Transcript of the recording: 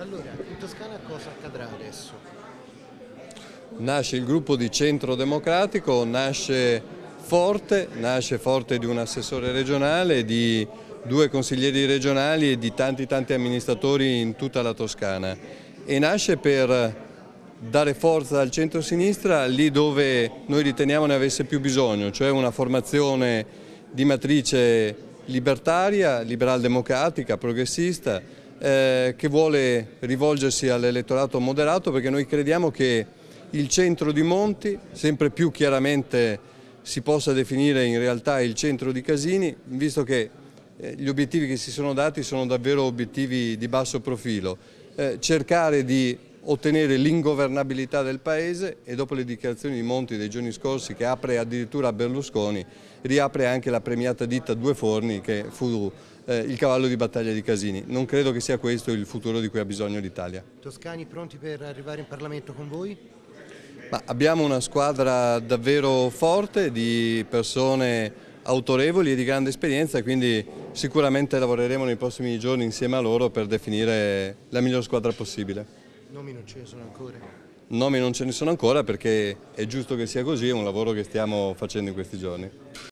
Allora, in Toscana cosa accadrà adesso? Nasce il gruppo di centro democratico, nasce forte, nasce forte di un assessore regionale, di due consiglieri regionali e di tanti tanti amministratori in tutta la Toscana e nasce per dare forza al centro-sinistra lì dove noi riteniamo ne avesse più bisogno, cioè una formazione di matrice libertaria, liberal-democratica, progressista, eh, che vuole rivolgersi all'elettorato moderato perché noi crediamo che il centro di Monti, sempre più chiaramente si possa definire in realtà il centro di Casini, visto che eh, gli obiettivi che si sono dati sono davvero obiettivi di basso profilo. Eh, cercare di ottenere l'ingovernabilità del Paese e dopo le dichiarazioni di Monti dei giorni scorsi che apre addirittura Berlusconi, riapre anche la premiata ditta Due Forni che fu eh, il cavallo di battaglia di Casini. Non credo che sia questo il futuro di cui ha bisogno l'Italia. Toscani pronti per arrivare in Parlamento con voi? Ma abbiamo una squadra davvero forte di persone autorevoli e di grande esperienza, quindi sicuramente lavoreremo nei prossimi giorni insieme a loro per definire la miglior squadra possibile. Nomi non ce ne sono ancora. Nomi non ce ne sono ancora perché è giusto che sia così, è un lavoro che stiamo facendo in questi giorni.